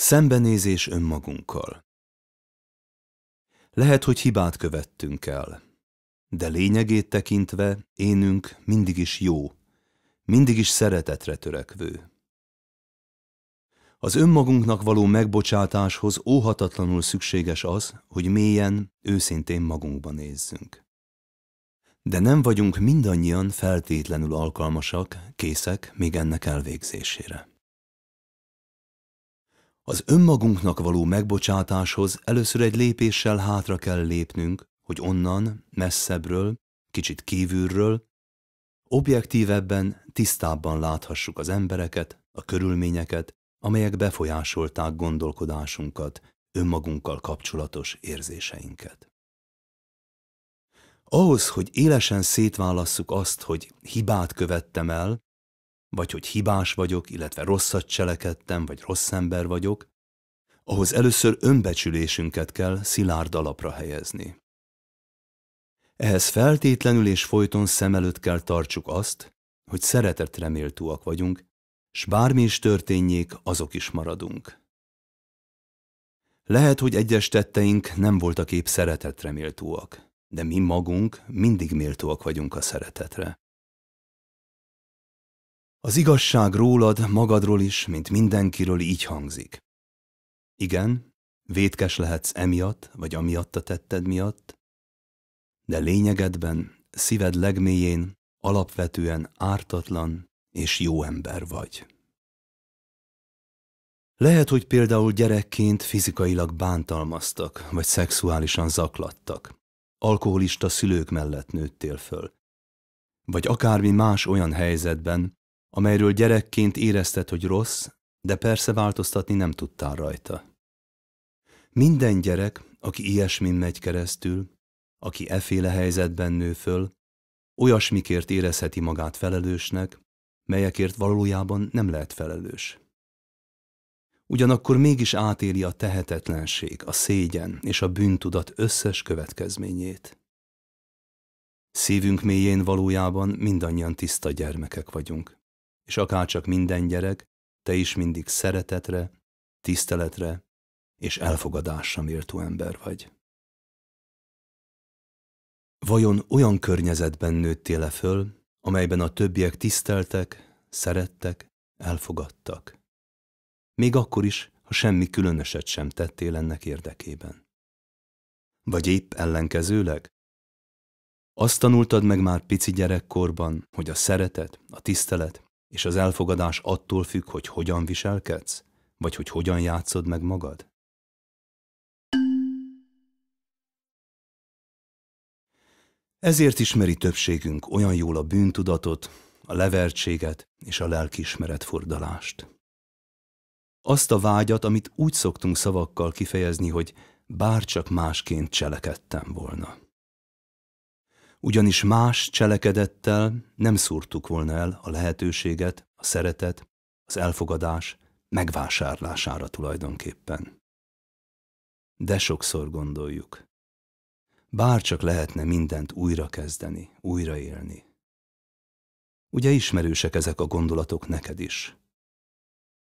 Szembenézés önmagunkkal. Lehet, hogy hibát követtünk el, de lényegét tekintve énünk mindig is jó, mindig is szeretetre törekvő. Az önmagunknak való megbocsátáshoz óhatatlanul szükséges az, hogy mélyen, őszintén magunkba nézzünk. De nem vagyunk mindannyian feltétlenül alkalmasak, készek még ennek elvégzésére. Az önmagunknak való megbocsátáshoz először egy lépéssel hátra kell lépnünk, hogy onnan, messzebbről, kicsit kívülről, objektívebben, tisztábban láthassuk az embereket, a körülményeket, amelyek befolyásolták gondolkodásunkat, önmagunkkal kapcsolatos érzéseinket. Ahhoz, hogy élesen szétválasszuk azt, hogy hibát követtem el, vagy hogy hibás vagyok, illetve rosszat cselekedtem, vagy rossz ember vagyok, ahhoz először önbecsülésünket kell szilárd alapra helyezni. Ehhez feltétlenül és folyton szem előtt kell tartsuk azt, hogy szeretetre méltóak vagyunk, s bármi is történjék, azok is maradunk. Lehet, hogy egyes tetteink nem voltak épp szeretetre méltóak, de mi magunk mindig méltóak vagyunk a szeretetre. Az igazság rólad, magadról is, mint mindenkiről így hangzik. Igen, vétkes lehetsz emiatt, vagy amiatt a tetted miatt, de lényegedben, szíved legmélyén alapvetően ártatlan és jó ember vagy. Lehet, hogy például gyerekként fizikailag bántalmaztak, vagy szexuálisan zaklattak. Alkoholista szülők mellett nőttél föl. Vagy akármi más olyan helyzetben, amelyről gyerekként érezted, hogy rossz, de persze változtatni nem tudtál rajta. Minden gyerek, aki ilyesmin megy keresztül, aki eféle helyzetben nő föl, olyasmikért érezheti magát felelősnek, melyekért valójában nem lehet felelős. Ugyanakkor mégis átéli a tehetetlenség, a szégyen és a bűntudat összes következményét. Szívünk mélyén valójában mindannyian tiszta gyermekek vagyunk és akárcsak minden gyerek, te is mindig szeretetre, tiszteletre és elfogadásra méltó ember vagy. Vajon olyan környezetben nőttél -e föl, amelyben a többiek tiszteltek, szerettek, elfogadtak? Még akkor is, ha semmi különöset sem tettél ennek érdekében. Vagy épp ellenkezőleg? Azt tanultad meg már pici gyerekkorban, hogy a szeretet, a tisztelet és az elfogadás attól függ, hogy hogyan viselkedsz, vagy hogy hogyan játszod meg magad? Ezért ismeri többségünk olyan jól a bűntudatot, a levertséget és a lelkiismeret fordalást. Azt a vágyat, amit úgy szoktunk szavakkal kifejezni, hogy bárcsak másként cselekedtem volna ugyanis más cselekedettel nem szúrtuk volna el a lehetőséget, a szeretet, az elfogadás megvásárlására tulajdonképpen. De sokszor gondoljuk. Bár csak lehetne mindent újrakezdeni, újraélni. Ugye ismerősek ezek a gondolatok neked is?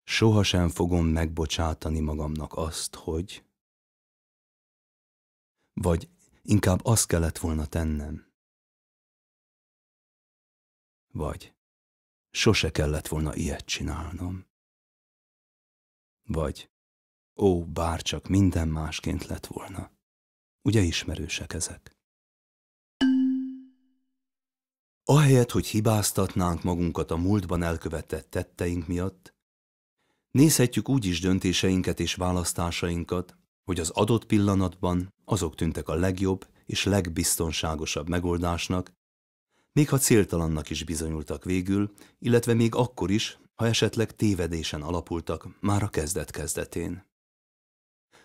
Sohasem fogom megbocsátani magamnak azt, hogy... Vagy inkább azt kellett volna tennem, vagy sose kellett volna ilyet csinálnom. Vagy ó, bárcsak minden másként lett volna. Ugye ismerősek ezek? Ahelyett, hogy hibáztatnánk magunkat a múltban elkövetett tetteink miatt, nézhetjük úgy is döntéseinket és választásainkat, hogy az adott pillanatban azok tűntek a legjobb és legbiztonságosabb megoldásnak, még ha céltalannak is bizonyultak végül, illetve még akkor is, ha esetleg tévedésen alapultak már a kezdet-kezdetén.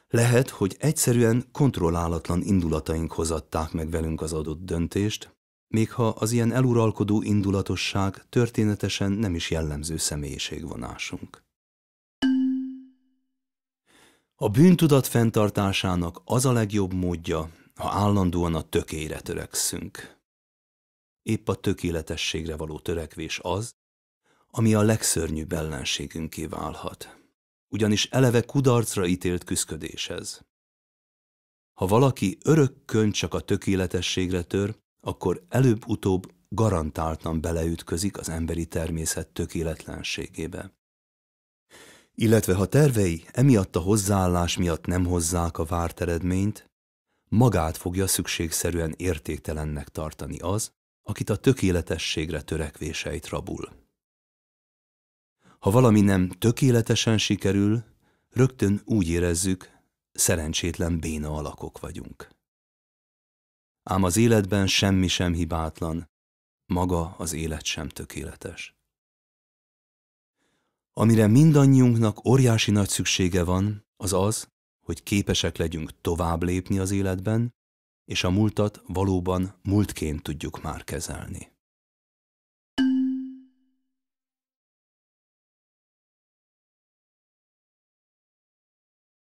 Lehet, hogy egyszerűen kontrollálatlan indulataink hozatták meg velünk az adott döntést, még ha az ilyen eluralkodó indulatosság történetesen nem is jellemző személyiségvonásunk. A bűntudat fenntartásának az a legjobb módja, ha állandóan a tökére törekszünk épp a tökéletességre való törekvés az, ami a legszörnyűbb ellenségünké válhat. Ugyanis eleve kudarcra ítélt ez. Ha valaki örökkön csak a tökéletességre tör, akkor előbb-utóbb garantáltan beleütközik az emberi természet tökéletlenségébe. Illetve ha tervei emiatt a hozzáállás miatt nem hozzák a várt eredményt, magát fogja szükségszerűen értéktelennek tartani az, akit a tökéletességre törekvéseit rabul. Ha valami nem tökéletesen sikerül, rögtön úgy érezzük, szerencsétlen béna alakok vagyunk. Ám az életben semmi sem hibátlan, maga az élet sem tökéletes. Amire mindannyiunknak óriási nagy szüksége van, az az, hogy képesek legyünk tovább lépni az életben, és a múltat valóban múltként tudjuk már kezelni.